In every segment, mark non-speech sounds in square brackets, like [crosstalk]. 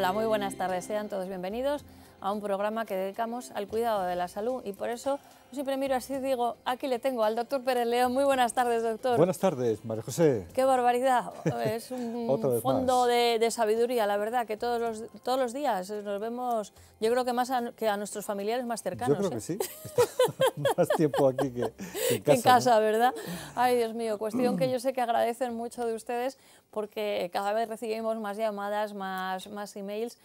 Hola, muy buenas tardes. Sean todos bienvenidos a un programa que dedicamos al cuidado de la salud y por eso siempre miro así y digo, aquí le tengo al doctor Pérez León. Muy buenas tardes, doctor. Buenas tardes, María José. Qué barbaridad. Es un [laughs] fondo de, sabiduría, la verdad, que todos los, todos los días nos vemos, yo creo que más que a nuestros familiares más cercanos. Yo creo que ¿eh? sí. [laughs] más tiempo aquí que, en casa. en casa, ¿verdad? Ay, Dios mío, cuestión que yo sé que agradecen mucho de ustedes porque cada vez recibimos más llamadas, más, más emails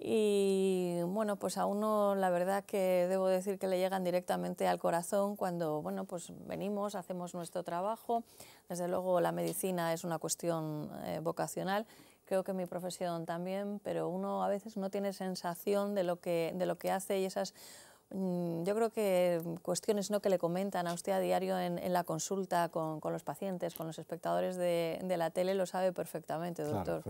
y bueno, pues a uno la verdad que debo decir que le llegan directamente al corazón cuando, bueno, pues venimos, hacemos nuestro trabajo. Desde luego la medicina es una cuestión eh, vocacional, creo que mi profesión también, pero uno a veces no tiene sensación de lo que, de lo que hace y esas Mm, yo creo que cuestiones ¿no? que le comentan a usted a diario en, la consulta con, los pacientes, con los espectadores de, la tele, lo sabe perfectamente, doctor.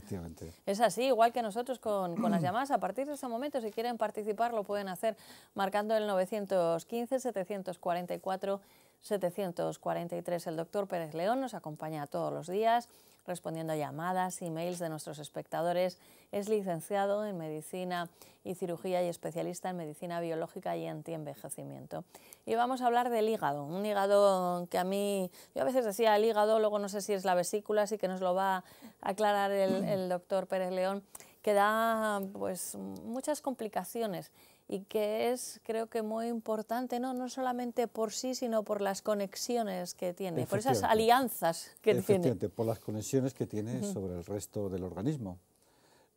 Es así, igual que nosotros con, las llamadas. A partir de ese momento, si quieren participar, lo pueden hacer marcando el 915-744-743. El doctor Pérez León nos acompaña todos los días respondiendo a llamadas emails mails de nuestros espectadores. Es licenciado en Medicina y Cirugía y especialista en Medicina Biológica y Antienvejecimiento. Y vamos a hablar del hígado, un hígado que a mí, yo a veces decía el hígado, luego no sé si es la vesícula, así que nos lo va a aclarar el, doctor Pérez León, que da pues, muchas complicaciones y que es, creo que muy importante, ¿no? no solamente por sí, sino por las conexiones que tiene, por esas alianzas que tiene. Por las conexiones que tiene sobre el resto del organismo.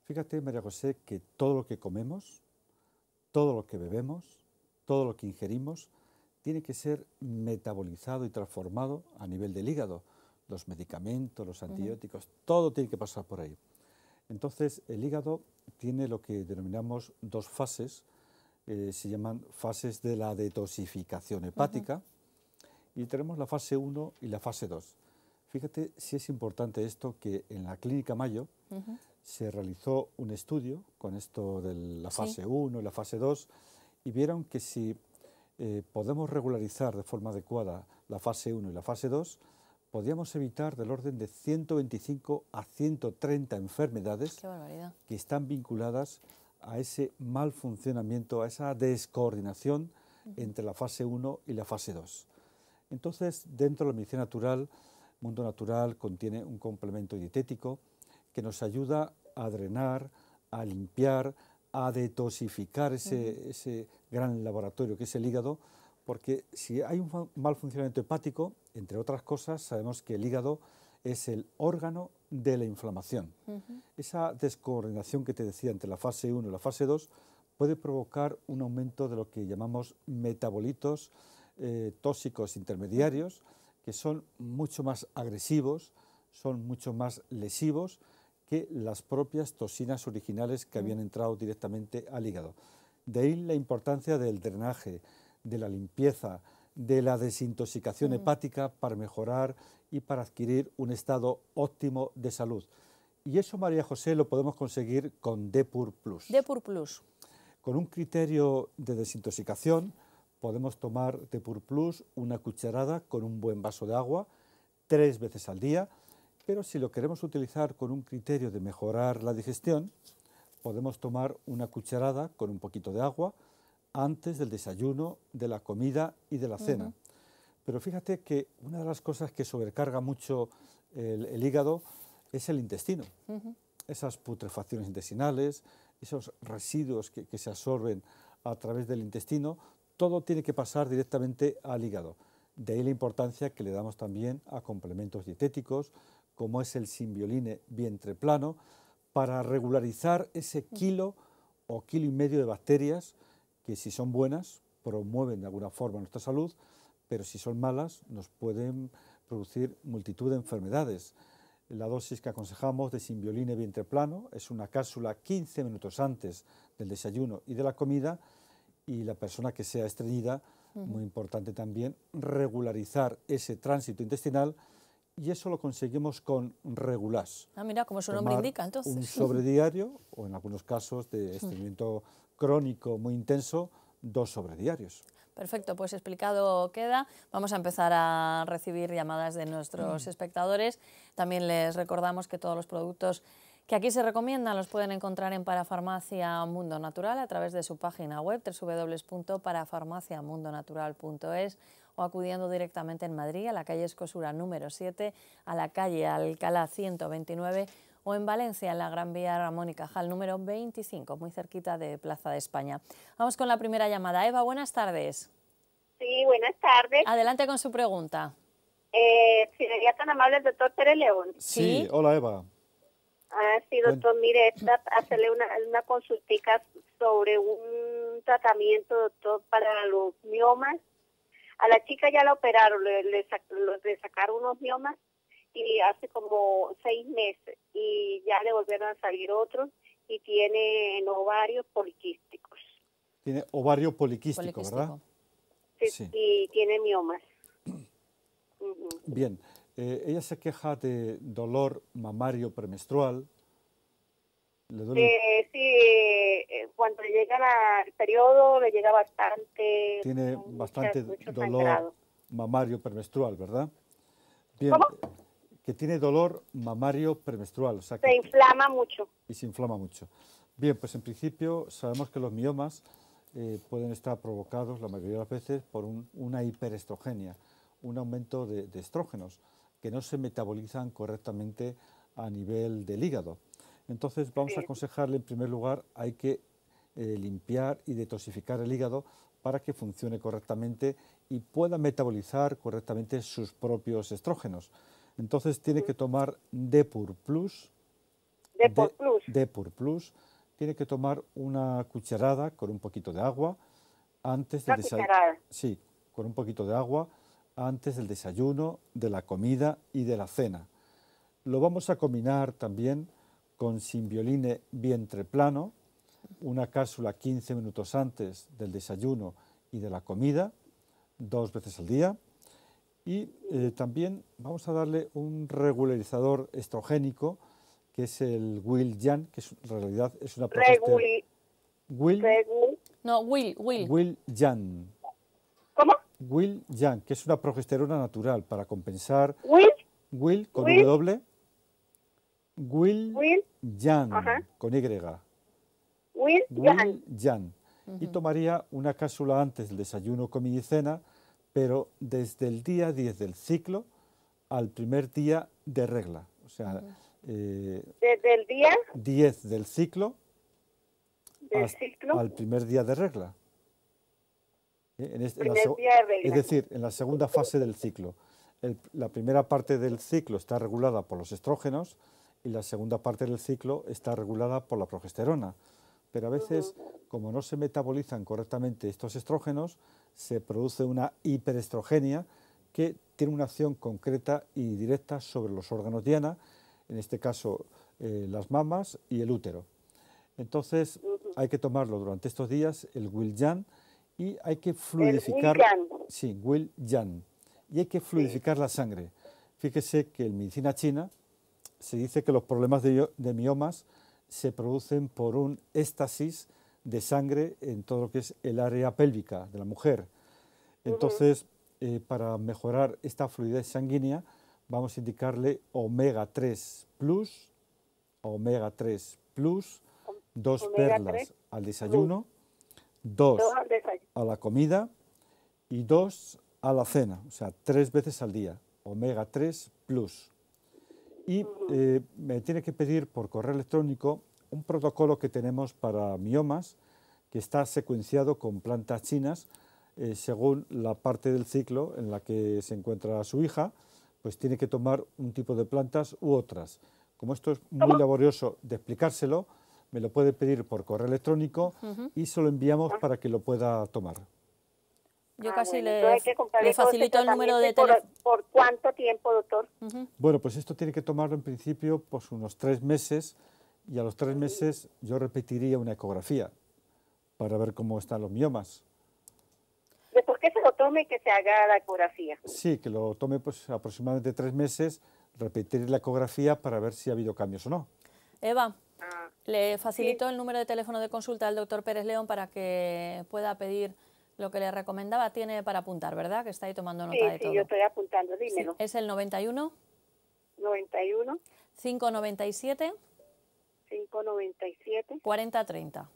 Fíjate, María José, que todo lo que comemos, todo lo que bebemos, todo lo que ingerimos, tiene que ser metabolizado y transformado a nivel del hígado. Los medicamentos, los antibióticos, todo tiene que pasar por ahí. Entonces, el hígado tiene lo que denominamos dos fases eh, se llaman fases de la detoxificación hepática. Y tenemos la fase 1 y la fase 2. Fíjate si es importante esto que en la Clínica Mayo se realizó un estudio con esto de la fase 1 y la fase 2 y vieron que si eh, podemos regularizar de forma adecuada la fase 1 y la fase 2, podíamos evitar del orden de 125 a 130 enfermedades que están vinculadas a ese mal funcionamiento, a esa descoordinación entre la fase 1 y la fase 2. Entonces, dentro de la medicina natural, Mundo Natural contiene un complemento dietético que nos ayuda a drenar, a limpiar, a detoxificar ese, ese gran laboratorio que es el hígado, porque si hay un mal funcionamiento hepático, entre otras cosas, sabemos que el hígado es el órgano de la inflamación. Esa descoordinación que te decía entre la fase 1 y la fase 2 puede provocar un aumento de lo que llamamos metabolitos eh, tóxicos intermediarios, que son mucho más agresivos, son mucho más lesivos que las propias toxinas originales que habían entrado directamente al hígado. De ahí la importancia del drenaje, de la limpieza, de la desintoxicación mm. hepática para mejorar y para adquirir un estado óptimo de salud. Y eso, María José, lo podemos conseguir con Depur Plus. Depur Plus. Con un criterio de desintoxicación podemos tomar Depur Plus una cucharada con un buen vaso de agua tres veces al día, pero si lo queremos utilizar con un criterio de mejorar la digestión, podemos tomar una cucharada con un poquito de agua, antes del desayuno, de la comida y de la cena. Pero fíjate que una de las cosas que sobrecarga mucho el, hígado es el intestino. Esas putrefacciones intestinales, esos residuos que, se absorben a través del intestino, todo tiene que pasar directamente al hígado. De ahí la importancia que le damos también a complementos dietéticos, como es el simbioline vientre plano, para regularizar ese kilo o kilo y medio de bacterias que si son buenas promueven de alguna forma nuestra salud, pero si son malas nos pueden producir multitud de enfermedades. La dosis que aconsejamos de simbioline vientre plano es una cápsula 15 minutos antes del desayuno y de la comida y la persona que sea estreñida, muy importante también regularizar ese tránsito intestinal y eso lo conseguimos con Regulas. Ah, mira, como su nombre indica, entonces. Un sobrediario, o en algunos casos de [laughs] estreñimiento crónico muy intenso, dos sobrediarios. Perfecto, pues explicado queda. Vamos a empezar a recibir llamadas de nuestros mm. espectadores. También les recordamos que todos los productos que aquí se recomiendan los pueden encontrar en Parafarmacia Mundo Natural a través de su página web www.parafarmaciamundonatural.es acudiendo directamente en Madrid a la calle Escosura número 7, a la calle Alcalá 129 o en Valencia, en la Gran Vía Ramón y Cajal número 25, muy cerquita de Plaza de España. Vamos con la primera llamada. Eva, buenas tardes. Sí, buenas tardes. Adelante con su pregunta. Eh, ya tan amable el doctor Pérez León. Sí, hola Eva. Ah, sí, doctor, mire, hacerle una, una consultica sobre un tratamiento, doctor, para los miomas a la chica ya la operaron, le, sacaron unos miomas y hace como seis meses y ya le volvieron a salir otros y tiene ovarios poliquísticos. Tiene ovario poliquístico, ¿verdad? Sí, y tiene miomas. Bien, eh, ella se queja de dolor mamario premenstrual, eh, sí, eh, cuando llega al periodo le llega bastante. Tiene bastante dolor mamario premenstrual, ¿verdad? ¿Cómo? Que tiene dolor mamario premenstrual. se inflama mucho. Y se inflama mucho. Bien, pues en principio sabemos que los miomas eh, pueden estar provocados la mayoría de las veces por una hiperestrogenia, un aumento de estrógenos que no se metabolizan correctamente a nivel del hígado. Entonces vamos a aconsejarle en primer lugar hay que eh, limpiar y detoxificar el hígado para que funcione correctamente y pueda metabolizar correctamente sus propios estrógenos. Entonces tiene que tomar Depur Plus. Depur Plus. Depur Plus. Tiene que tomar una cucharada con un poquito de agua antes del desayuno. Sí, con un poquito de agua antes del desayuno, de la comida y de la cena. Lo vamos a combinar también con simbioline vientre plano, una cápsula 15 minutos antes del desayuno y de la comida, dos veces al día. Y eh, también vamos a darle un regularizador estrogénico, que es el Will Jan, que en realidad es una Will, Will, Will. ¿Cómo? que es una progesterona natural para compensar. Will. Will con W Will, Jan con Y. Will, Will Y tomaría una cápsula antes del desayuno, con y cena, pero desde el día 10 del ciclo al primer día de regla. O sea, eh, desde el día 10 del ciclo, al primer eh, este, día de regla. es decir, en la segunda fase del ciclo. la primera parte del ciclo está regulada por los estrógenos, y la segunda parte del ciclo está regulada por la progesterona. Pero a veces, como no se metabolizan correctamente estos estrógenos, se produce una hiperestrogenia que tiene una acción concreta y directa sobre los órganos diana, en este caso eh, las mamas y el útero. Entonces hay que tomarlo durante estos días, el willian y hay que fluidificar... Sí, Y hay que fluidificar la sangre. Fíjese que en medicina china se dice que los problemas de, miomas se producen por un éxtasis de sangre en todo lo que es el área pélvica de la mujer. Entonces, eh, para mejorar esta fluidez sanguínea, vamos a indicarle omega 3 plus, omega 3 plus, dos perlas al desayuno, dos, a la comida y dos a la cena, o sea, tres veces al día, omega 3 plus y eh, me tiene que pedir por correo electrónico un protocolo que tenemos para miomas que está secuenciado con plantas chinas eh, según la parte del ciclo en la que se encuentra su hija, pues tiene que tomar un tipo de plantas u otras. Como esto es muy laborioso de explicárselo, me lo puede pedir por correo electrónico y se lo enviamos para que lo pueda tomar. Ah, yo casi le, facilito el número de teléfono. Por, cuánto tiempo, doctor? Bueno, pues esto tiene que tomarlo en principio pues unos tres meses y a los tres meses yo repetiría una ecografía para ver cómo están los miomas. ¿Después que se lo tome y que se haga la ecografía? Sí, que lo tome pues aproximadamente tres meses, repetir la ecografía para ver si ha habido cambios o no. Eva, ah. le facilito el número de teléfono de consulta al doctor Pérez León para que pueda pedir lo que le recomendaba tiene para apuntar, ¿verdad? Que está ahí tomando nota de todo. Sí, yo estoy apuntando, dímelo. es el 91. 91. 597. 597. 4030.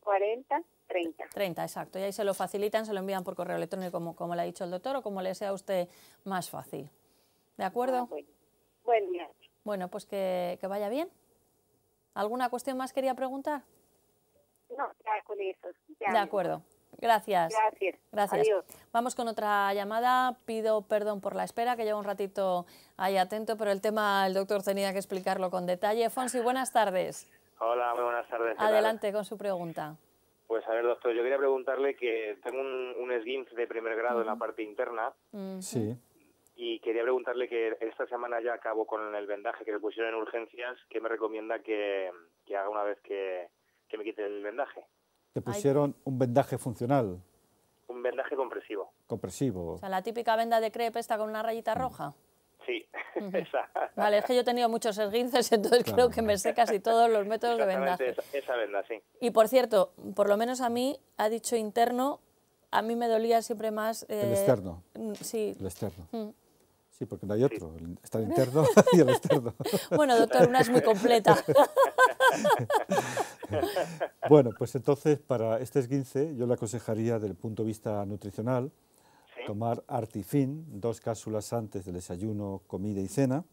40. 30. 30, exacto. Y ahí se lo facilitan, se lo envían por correo electrónico, como, como le ha dicho el doctor, o como le sea a usted más fácil. ¿De acuerdo? Ah, bueno. Buen día. Bueno, pues que, vaya bien. ¿Alguna cuestión más quería preguntar? No, ya con eso. de acuerdo. Gracias. Gracias. Vamos con otra llamada. Pido perdón por la espera, que llevo un ratito ahí atento, pero el tema el doctor tenía que explicarlo con detalle. Fonsi, buenas tardes. Hola, muy buenas tardes. Adelante con su pregunta. Pues a ver, doctor, yo quería preguntarle que tengo un, esguince de primer grado en la mm. parte interna. Mm. Sí. Y quería preguntarle que esta semana ya acabo con el vendaje que le pusieron en urgencias. ¿Qué me recomienda que, haga una vez que me quite el vendaje? Te pusieron un vendaje funcional. Un vendaje compresivo. Compresivo. O sea, la típica venda de crepe está con una rayita mm. roja. Sí, [laughs] esa. Vale, es que yo he tenido muchos esguinces, [laughs] entonces creo que me sé casi todos los métodos de vendaje. Esa, venda, sí. Y por cierto, por lo menos a mí, ha dicho interno, a mí me dolía siempre más... el eh, externo. Mm, sí. El externo. Mm. Sí, porque no hay otro. [laughs] Está el interno y el externo. [laughs] bueno, doctor, una es muy completa. [laughs] bueno, pues entonces para este esguince yo le aconsejaría desde el punto de vista nutricional tomar Artifin, dos cápsulas antes del desayuno, comida y cena,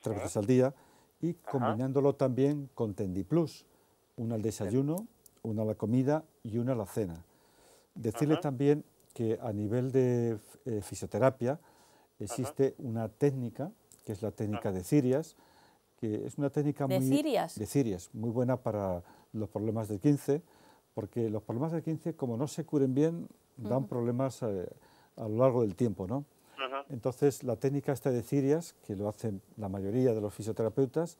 tres veces al día, y combinándolo también con Plus, una al desayuno, una a la comida y una a la cena. Decirle también que a nivel de eh, fisioterapia, existe una técnica, que es la técnica de Sirias, que es una técnica muy... De Sirias muy buena para los problemas del 15, porque los problemas del 15, como no se curen bien, dan problemas eh, a lo largo del tiempo, ¿no? Entonces, la técnica esta de Sirias, que lo hacen la mayoría de los fisioterapeutas,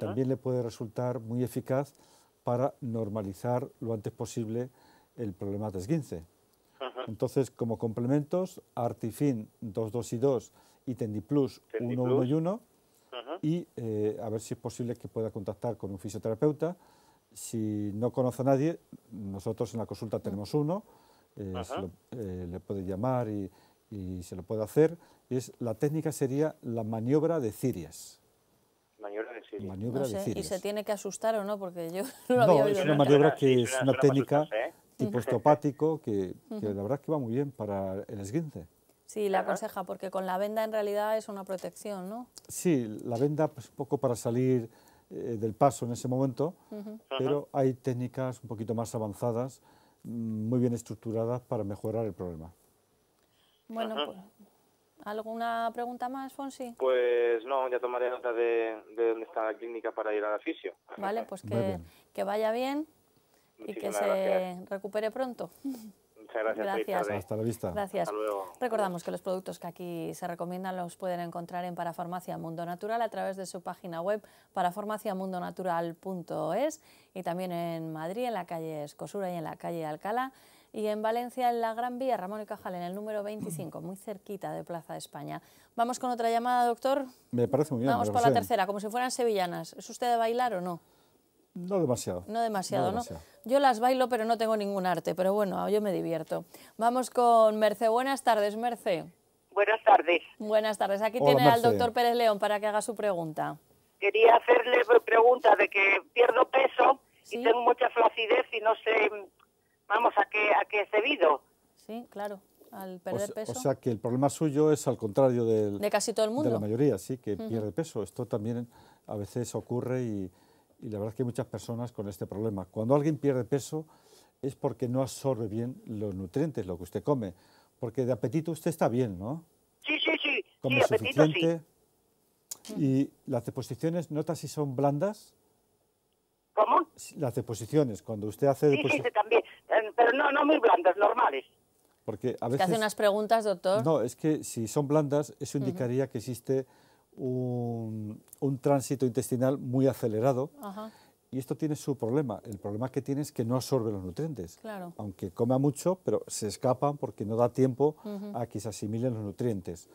también le puede resultar muy eficaz para normalizar lo antes posible el problema de 15. Entonces, como complementos, Artifin 222 y 2 y Tendiplus 1, y eh, a ver si es posible que pueda contactar con un fisioterapeuta. Si no conoce a nadie, nosotros en la consulta tenemos uno, eh, eh, le puede llamar y, se lo puede hacer. Es, la técnica sería la maniobra de cirias. Maniobra de cirias. Y se tiene que asustar o no, porque yo [laughs] no, lo no, Es una maniobra que es una, técnica tipo puesto que, que la verdad que va muy bien para el esguince. Sí, la aconseja, porque con la venda en realidad es una protección, ¿no? Sí, la venda es pues, un poco para salir eh, del paso en ese momento, pero hay técnicas un poquito más avanzadas, mm, muy bien estructuradas para mejorar el problema. Bueno, pues, ¿alguna pregunta más, Fonsi? Pues no, ya tomaré nota de, dónde está la clínica para ir al fisio. Vale, pues que, que vaya bien y que se recupere pronto. gracias. Hasta la vista. Gracias. luego. Recordamos que los productos que aquí se recomiendan los pueden encontrar en Parafarmacia Mundo Natural a través de su página web parafarmaciamundonatural.es y también en Madrid, en la calle Escosura y en la calle Alcalá y en Valencia, en la Gran Vía, Ramón y Cajal, en el número 25, muy cerquita de Plaza de España. Vamos con otra llamada, doctor. Me parece muy bien. Vamos para la tercera, como si fueran sevillanas. ¿Es usted de bailar o no? No demasiado. No demasiado, ¿no? Yo las bailo, pero no tengo ningún arte, pero bueno, yo me divierto. Vamos con Merce. Buenas tardes, Merce. Buenas tardes. Buenas tardes. Aquí tiene al doctor Pérez León para que haga su pregunta. Quería hacerle pregunta de que pierdo peso y tengo mucha flacidez y no sé, vamos, a qué, a qué es debido. Sí, claro, al perder peso. O sea que el problema suyo es al contrario del, de casi todo el mundo. De la mayoría, sí, que pierde peso. Esto también a veces ocurre y y la verdad es que hay muchas personas con este problema. Cuando alguien pierde peso es porque no absorbe bien los nutrientes, lo que usted come. Porque de apetito usted está bien, ¿no? Sí, sí, sí. suficiente. Mm. Y las deposiciones, ¿nota si son blandas? ¿Cómo? Las deposiciones, cuando usted hace... Sí, sí, también. Eh, pero no, muy blandas, normales. Porque a veces... Te hace unas preguntas, doctor. No, es que si son blandas, eso indicaría que existe un, tránsito intestinal muy acelerado. Y esto tiene su problema. El problema que tiene es que no absorbe los nutrientes. Aunque coma mucho, pero se escapan porque no da tiempo a que se asimilen los nutrientes.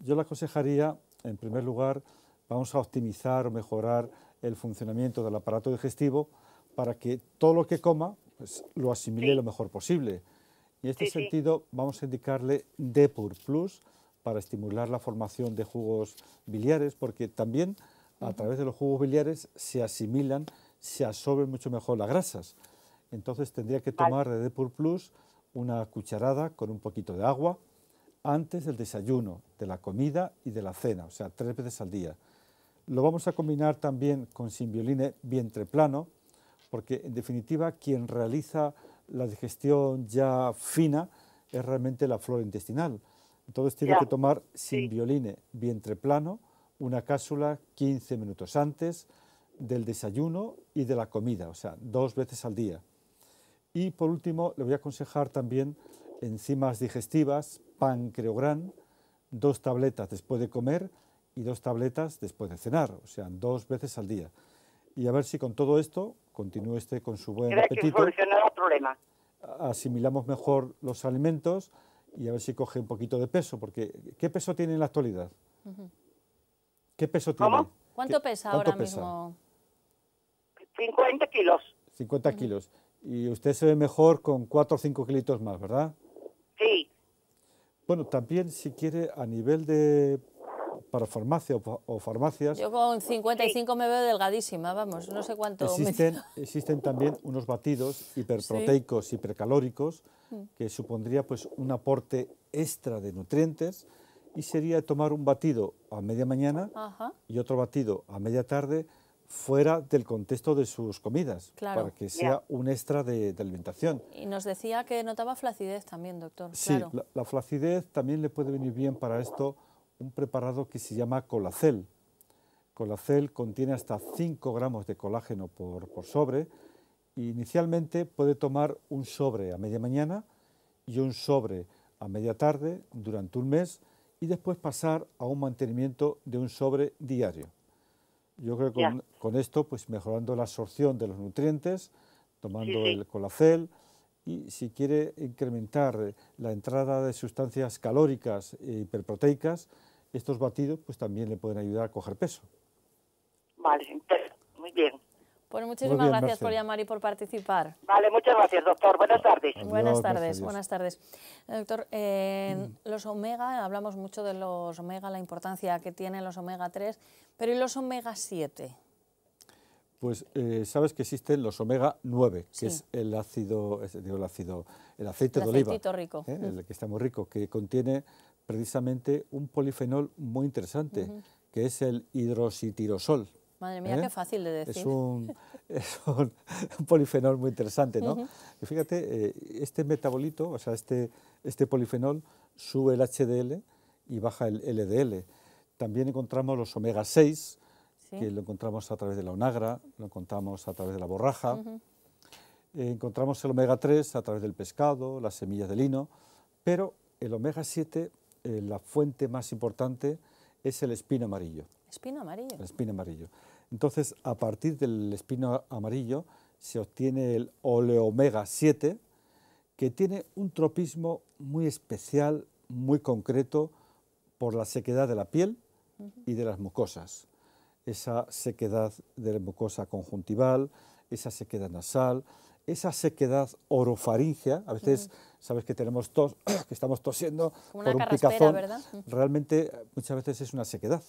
Yo le aconsejaría, en primer lugar, vamos a optimizar o mejorar el funcionamiento del aparato digestivo para que todo lo que coma pues, lo asimile lo mejor posible. en este sentido vamos a indicarle Depur Plus, para estimular la formación de jugos biliares, porque también a través de los jugos biliares se asimilan, se absorben mucho mejor las grasas. Entonces tendría que tomar de Depur Plus una cucharada con un poquito de agua antes del desayuno, de la comida y de la cena, o sea, tres veces al día. Lo vamos a combinar también con simbioline vientre plano, porque en definitiva quien realiza la digestión ya fina es realmente la flora intestinal. Entonces tiene que tomar sin violine, vientre plano, una cápsula 15 minutos antes del desayuno y de la comida, o sea, dos veces al día. Y por último, le voy a aconsejar también enzimas digestivas, pancreogran, dos tabletas después de comer y dos tabletas después de cenar, o sea, dos veces al día. Y a ver si con todo esto continúe este con su buen apetito. Que el problema? Asimilamos mejor los alimentos y a ver si coge un poquito de peso, porque ¿qué peso tiene en la actualidad? ¿Qué peso tiene? ¿Cuánto pesa ahora mismo? 50 kilos. 50 kilos. Y usted se ve mejor con 4 o 5 kilitos más, ¿verdad? Sí. Bueno, también si quiere a nivel de para farmacia o, farmacias. Yo con 55 me veo delgadísima, vamos, no sé cuánto. Existen, [laughs] existen también unos batidos hiperproteicos, hipercalóricos, mm. que supondría pues un aporte extra de nutrientes y sería tomar un batido a media mañana y otro batido a media tarde fuera del contexto de sus comidas, para que sea un extra de, alimentación. Y nos decía que notaba flacidez también, doctor. Sí, claro. la, la, flacidez también le puede venir bien para esto un preparado que se llama colacel. Colacel contiene hasta 5 gramos de colágeno por, sobre y inicialmente puede tomar un sobre a media mañana y un sobre a media tarde durante un mes y después pasar a un mantenimiento de un sobre diario. Yo creo que con, esto, pues mejorando la absorción de los nutrientes, tomando el colacel y si quiere incrementar la entrada de sustancias calóricas e hiperproteicas, estos batidos pues también le pueden ayudar a coger peso. Vale, muy bien. Pues muchísimas gracias por llamar y por participar. Vale, muchas gracias, doctor. Buenas tardes. buenas tardes, buenas eh, tardes. Doctor, mm. los omega, hablamos mucho de los omega, la importancia que tienen los omega 3, pero ¿y los omega 7? Pues eh, sabes que existen los omega 9, que es el ácido, digo, el ácido, el aceite de oliva. ¿eh? El Eh, rico. El que está muy rico, que contiene precisamente un polifenol muy interesante, que es el hidrositirosol. Madre mía, ¿eh? qué fácil de decir. [laughs] Es un, polifenol muy interesante, ¿no? fíjate, eh, este metabolito, o sea, este, este polifenol sube el HDL y baja el LDL. También encontramos los omega 6, que lo encontramos a través de la onagra, lo encontramos a través de la borraja. Eh, encontramos el omega 3 a través del pescado, las semillas de lino, pero el omega 7 eh, la fuente más importante es el espino amarillo. ¿Espino amarillo? El espino amarillo. Entonces, a partir del espino amarillo se obtiene el oleomega 7, que tiene un tropismo muy especial, muy concreto, por la sequedad de la piel y de las mucosas. Esa sequedad de la mucosa conjuntival, esa sequedad nasal, esa sequedad orofaringea, a veces sabes que tenemos tos, [clears throat] que estamos tosiendo por un picazón. Realmente eh, muchas veces es una sequedad.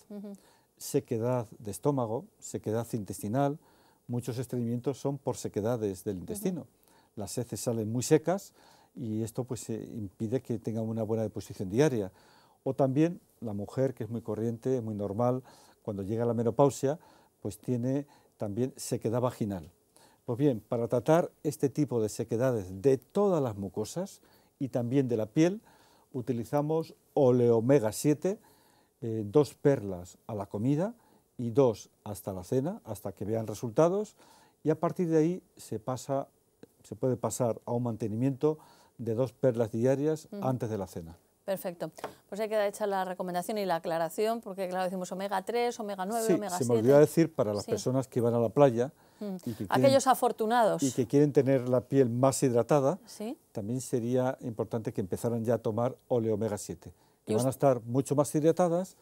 Sequedad de estómago, sequedad intestinal. Muchos estreñimientos son por sequedades del intestino. Las heces salen muy secas y esto pues eh, impide que tenga una buena deposición diaria. O también la mujer, que es muy corriente, muy normal, cuando llega la menopausia, pues tiene también sequedad vaginal. Pues bien, para tratar este tipo de sequedades de todas las mucosas y también de la piel, utilizamos oleomega 7, eh, dos perlas a la comida y dos hasta la cena, hasta que vean resultados, y a partir de ahí se, puede pasar a un mantenimiento de dos perlas diarias antes de la cena. Perfecto. Pues ya queda hecha la recomendación y la aclaración, porque claro, decimos omega 3, omega 9, omega 7. Se me olvidó decir para las personas que van a la playa. Mm. Y que Aquellos quieren, afortunados. Y que quieren tener la piel más hidratada, también sería importante que empezaran ya a tomar oleo omega 7, que van a estar mucho más hidratadas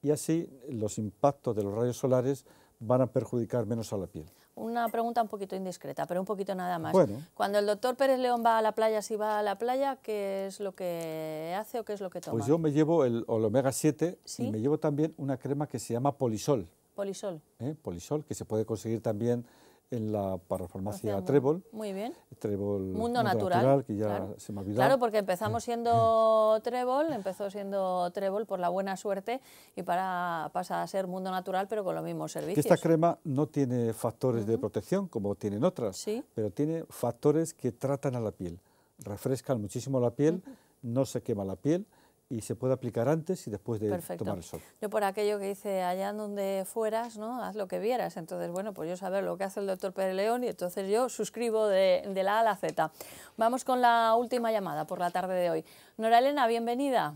y así los impactos de los rayos solares van a perjudicar menos a la piel una pregunta un poquito indiscreta, pero un poquito nada más. Cuando el doctor Pérez León va a la playa, si va a la playa, ¿qué es lo que hace o qué es lo que toma? Pues yo me llevo el, omega 7 y me llevo también una crema que se llama Polisol. Polisol. ¿Eh? Polisol, que se puede conseguir también en la parafarmacia Trébol. Muy bien. Trébol Mundo, Natural, que ya se me ha olvidado. Claro, porque empezamos siendo Trébol, empezó siendo Trébol por la buena suerte y para, pasa a ser Mundo Natural, pero con los mismos servicios. esta crema no tiene factores de protección como tienen otras, pero tiene factores que tratan a la piel, refrescan muchísimo la piel, no se quema la piel y se puede aplicar antes y después de tomar el sol. Yo por aquello que dice, allá donde fueras, ¿no? haz lo que vieras. Entonces, bueno, pues yo saber lo que hace el doctor Pérez León y entonces yo suscribo de, la A a la Z. Vamos con la última llamada por la tarde de hoy. Nora Elena, bienvenida.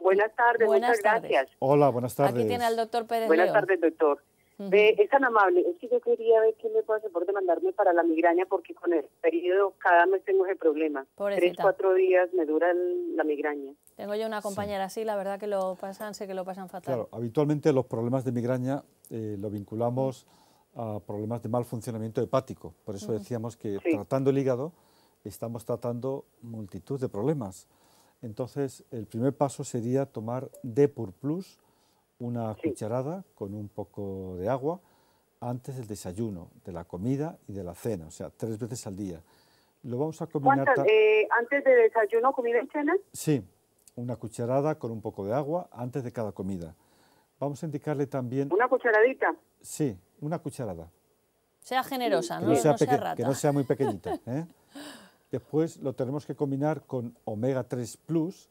Buenas tardes, buenas gracias. Hola, buenas tardes. Aquí tiene al doctor Pérez Buenas tardes, doctor es tan amable, es que yo quería ver qué me puede por demandarme para la migraña porque con el periodo cada mes tengo ese problema. Pobrecita. Tres, cuatro días me dura la migraña. Tengo yo una compañera así, la verdad que lo pasan, sé que lo pasan fatal. Claro, habitualmente los problemas de migraña eh, lo vinculamos a problemas de mal funcionamiento hepático. Por eso decíamos que tratando el hígado estamos tratando multitud de problemas. Entonces, el primer paso sería tomar Depur Plus, una cucharada con un poco de agua antes del desayuno, de la comida y de la cena, o sea, tres veces al día. Lo vamos a combinar... Eh, ¿Antes de desayuno, comida y cena? Sí, una cucharada con un poco de agua antes de cada comida. Vamos a indicarle también... ¿Una cucharadita? Sí, una cucharada. Sea generosa, ¿no? sea, rata. Que no sea muy pequeñita. ¿eh? [laughs] Después lo tenemos que combinar con omega 3 plus,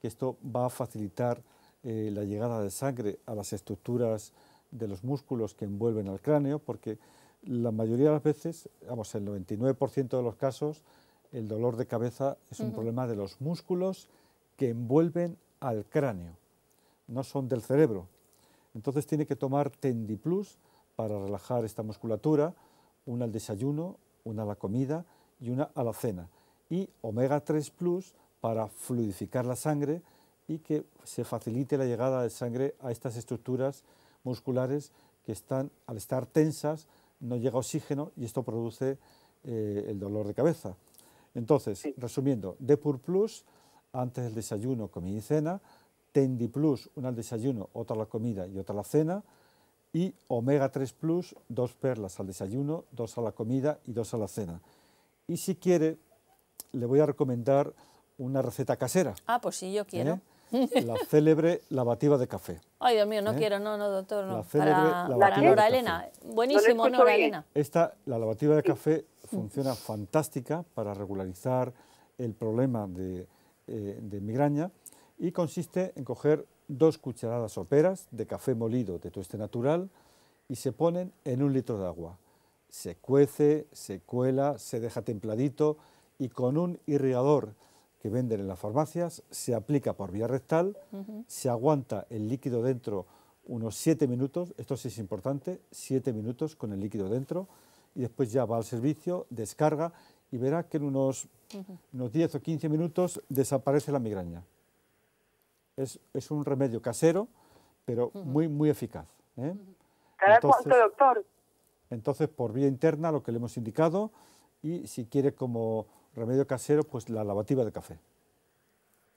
que esto va a facilitar eh, la llegada de sangre a las estructuras de los músculos que envuelven al cráneo, porque la mayoría de las veces, vamos, el 99% de los casos, el dolor de cabeza es un problema de los músculos que envuelven al cráneo, no son del cerebro. Entonces tiene que tomar Plus para relajar esta musculatura, una al desayuno, una a la comida y una a la cena. Y omega 3 plus para fluidificar la sangre y que se facilite la llegada de sangre a estas estructuras musculares que están, al estar tensas, no llega oxígeno y esto produce eh, el dolor de cabeza. Entonces, resumiendo, Depur Plus, antes del desayuno, comida y cena, Tendi Plus, una al desayuno, otra a la comida y otra a la cena, y Omega 3 Plus, dos perlas al desayuno, dos a la comida y dos a la cena. Y si quiere, le voy a recomendar una receta casera. Ah, pues sí, yo quiero. ¿Eh? La célebre lavativa de café. Ay, Dios mío, no ¿Eh? quiero, no, no, doctor, La para, Nora Elena. Buenísimo, Nora Elena. Esta, la lavativa de café funciona fantástica para regularizar el problema eh, de, migraña y consiste en coger dos cucharadas soperas de café molido de tueste natural y se ponen en un litro de agua. Se cuece, se cuela, se deja templadito y con un irrigador que venden en las farmacias, se aplica por vía rectal, se aguanta el líquido dentro unos 7 minutos, esto sí es importante, 7 minutos con el líquido dentro, y después ya va al servicio, descarga y verá que en unos, unos 10 o 15 minutos desaparece la migraña. Es, es un remedio casero, pero muy, muy eficaz. ¿eh? entonces, cuánto, doctor? Entonces, por vía interna, lo que le hemos indicado, y si quiere como remedio casero, pues la lavativa de café.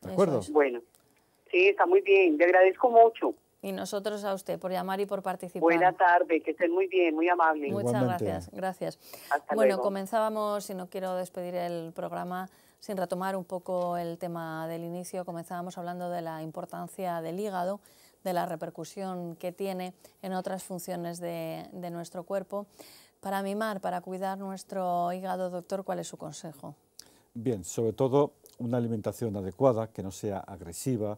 ¿De acuerdo? Bueno, sí, está muy bien. Le agradezco mucho. Y nosotros a usted por llamar y por participar. Buena tarde, que estén muy bien, muy amables. Muchas gracias, gracias. bueno, comenzábamos, y no quiero despedir el programa sin retomar un poco el tema del inicio, comenzábamos hablando de la importancia del hígado, de la repercusión que tiene en otras funciones de nuestro cuerpo. Para mimar, para cuidar nuestro hígado, doctor, ¿cuál es su consejo? Bien, sobre todo una alimentación adecuada, que no sea agresiva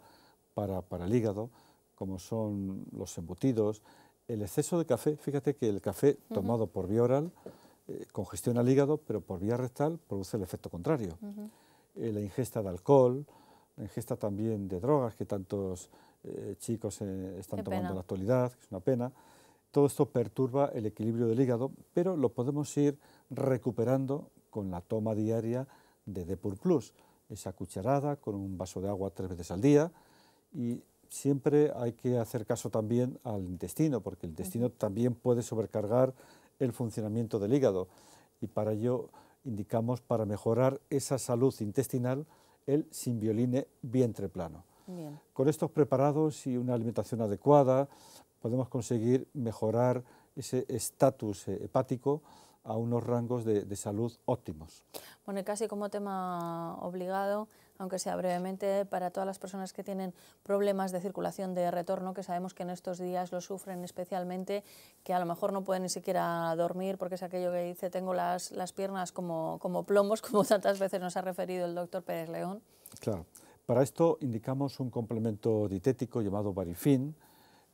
para, el hígado, como son los embutidos. El exceso de café, fíjate que el café tomado por vía oral eh, congestiona el hígado, pero por vía rectal produce el efecto contrario. Eh, la ingesta de alcohol, la ingesta también de drogas que tantos eh, chicos están tomando en la actualidad, que es una pena. Todo esto perturba el equilibrio del hígado, pero lo podemos ir recuperando con la toma diaria de Depur Plus, esa cucharada con un vaso de agua tres veces al día y siempre hay que hacer caso también al intestino, porque el intestino también puede sobrecargar el funcionamiento del hígado y para ello indicamos para mejorar esa salud intestinal el simbioline vientre plano. Con estos preparados y una alimentación adecuada podemos conseguir mejorar ese estatus eh, hepático a unos rangos de, salud óptimos. Bueno, casi como tema obligado, aunque sea brevemente, para todas las personas que tienen problemas de circulación de retorno, que sabemos que en estos días lo sufren especialmente, que a lo mejor no pueden ni siquiera dormir porque es aquello que dice, tengo las, piernas como, como plomos, [laughs] como tantas veces nos ha referido el doctor Pérez León. Claro. Para esto indicamos un complemento dietético llamado Barifin,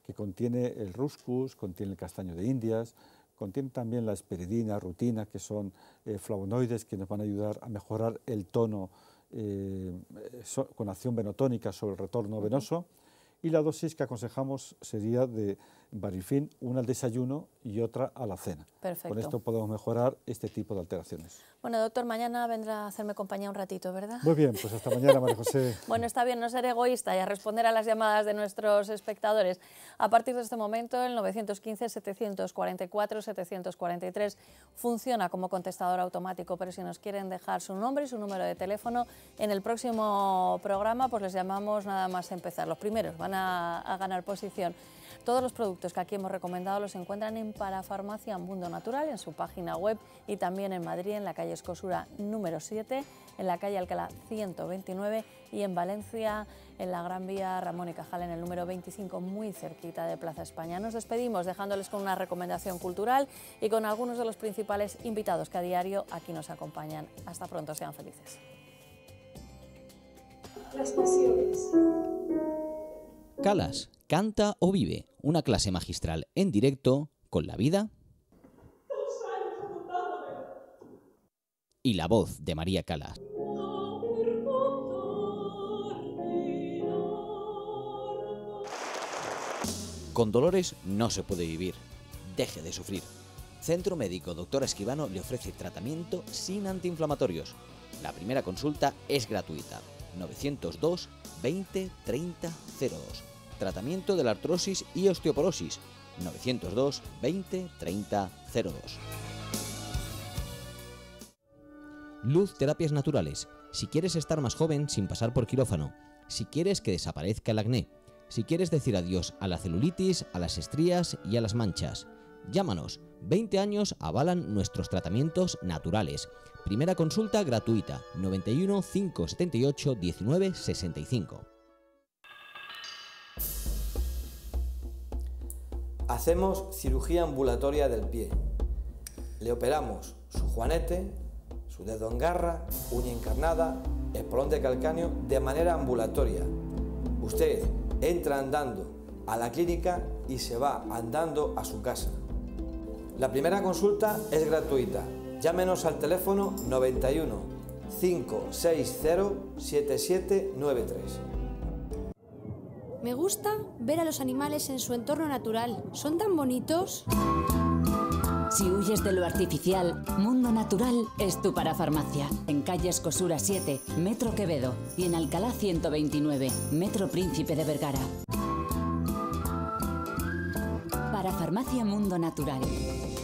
que contiene el ruscus, contiene el castaño de Indias, contiene también la esperidina, rutina, que son eh, flavonoides que nos van a ayudar a mejorar el tono eh, con acción venotónica sobre el retorno venoso. Y la dosis que aconsejamos sería de fin, una al desayuno y otra a la cena. Perfecto. Con esto podemos mejorar este tipo de alteraciones. Bueno, doctor, mañana vendrá a hacerme compañía un ratito, ¿verdad? Muy bien, pues hasta mañana, María José. [laughs] bueno, está bien no ser egoísta y a responder a las llamadas de nuestros espectadores. A partir de este momento, el 915-744-743 funciona como contestador automático, pero si nos quieren dejar su nombre y su número de teléfono, en el próximo programa pues les llamamos nada más empezar. Los primeros van a ganar posición. Todos los productos que aquí hemos recomendado los encuentran en Parafarmacia Mundo Natural, en su página web y también en Madrid, en la calle Escosura número 7, en la calle Alcalá 129 y en Valencia, en la Gran Vía Ramón y Cajal, en el número 25, muy cerquita de Plaza España. Nos despedimos dejándoles con una recomendación cultural y con algunos de los principales invitados que a diario aquí nos acompañan. Hasta pronto, sean felices. Las pasiones. Calas, canta o vive, una clase magistral en directo con la vida y la voz de María Calas. Con dolores no se puede vivir. Deje de sufrir. Centro Médico Doctor Esquivano le ofrece tratamiento sin antiinflamatorios. La primera consulta es gratuita. 902 20 30 02. Tratamiento de la artrosis y osteoporosis 902 20 30 02. Luz Terapias Naturales. Si quieres estar más joven sin pasar por quirófano, si quieres que desaparezca el acné, si quieres decir adiós a la celulitis, a las estrías y a las manchas, Llámanos, 20 años avalan nuestros tratamientos naturales. Primera consulta gratuita, 91 578 1965. Hacemos cirugía ambulatoria del pie. Le operamos su juanete, su dedo en garra, uña encarnada, espolón de calcáneo de manera ambulatoria. Usted entra andando a la clínica y se va andando a su casa. La primera consulta es gratuita. Llámenos al teléfono 91 560 7793. Me gusta ver a los animales en su entorno natural. Son tan bonitos. Si huyes de lo artificial, Mundo Natural es tu parafarmacia. En Calles Cosura 7, Metro Quevedo y en Alcalá 129, Metro Príncipe de Vergara. Farmacia Mundo Natural.